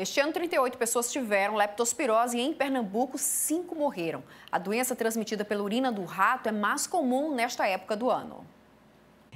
Este ano, 38 pessoas tiveram leptospirose e em Pernambuco, 5 morreram. A doença transmitida pela urina do rato é mais comum nesta época do ano.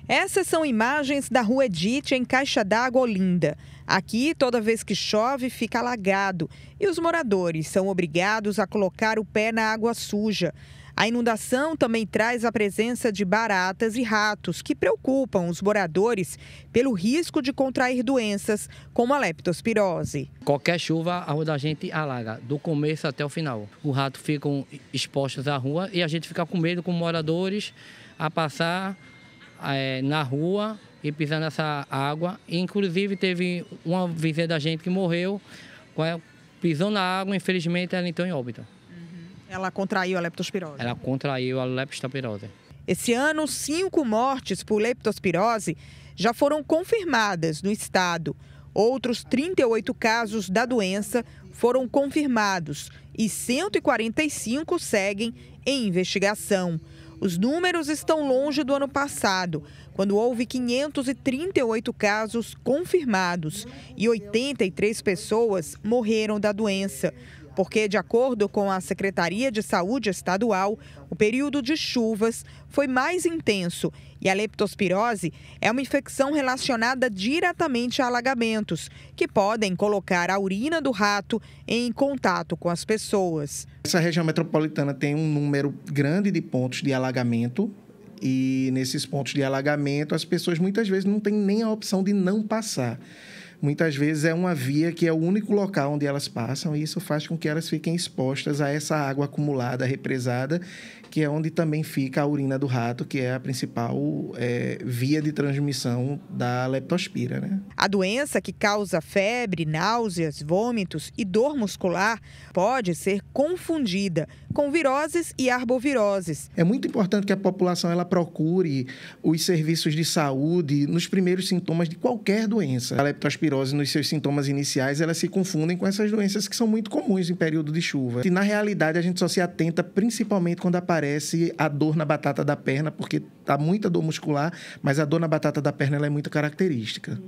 Essas são imagens da rua Edite, em Caixa d'Água, Olinda. Aqui, toda vez que chove, fica alagado e os moradores são obrigados a colocar o pé na água suja. A inundação também traz a presença de baratas e ratos, que preocupam os moradores pelo risco de contrair doenças como a leptospirose. Qualquer chuva, a rua da gente alaga, do começo até o final. Os ratos ficam expostos à rua e a gente fica com medo, com moradores, a passar é, na rua e pisar nessa água. Inclusive, teve uma vizinha da gente que morreu, é, pisou na água, infelizmente ela entrou em óbito. Ela contraiu a leptospirose. Ela contraiu a leptospirose. Esse ano, cinco mortes por leptospirose já foram confirmadas no estado. Outros 38 casos da doença foram confirmados e 145 seguem em investigação. Os números estão longe do ano passado, quando houve 538 casos confirmados e 83 pessoas morreram da doença porque, de acordo com a Secretaria de Saúde Estadual, o período de chuvas foi mais intenso e a leptospirose é uma infecção relacionada diretamente a alagamentos, que podem colocar a urina do rato em contato com as pessoas. Essa região metropolitana tem um número grande de pontos de alagamento e nesses pontos de alagamento as pessoas muitas vezes não têm nem a opção de não passar muitas vezes é uma via que é o único local onde elas passam, e isso faz com que elas fiquem expostas a essa água acumulada, represada, que é onde também fica a urina do rato, que é a principal é, via de transmissão da leptospira. Né? A doença que causa febre, náuseas, vômitos e dor muscular pode ser confundida com viroses e arboviroses. É muito importante que a população ela procure os serviços de saúde nos primeiros sintomas de qualquer doença. A leptospira nos seus sintomas iniciais, elas se confundem com essas doenças que são muito comuns em período de chuva. E na realidade a gente só se atenta principalmente quando aparece a dor na batata da perna, porque há muita dor muscular, mas a dor na batata da perna é muito característica.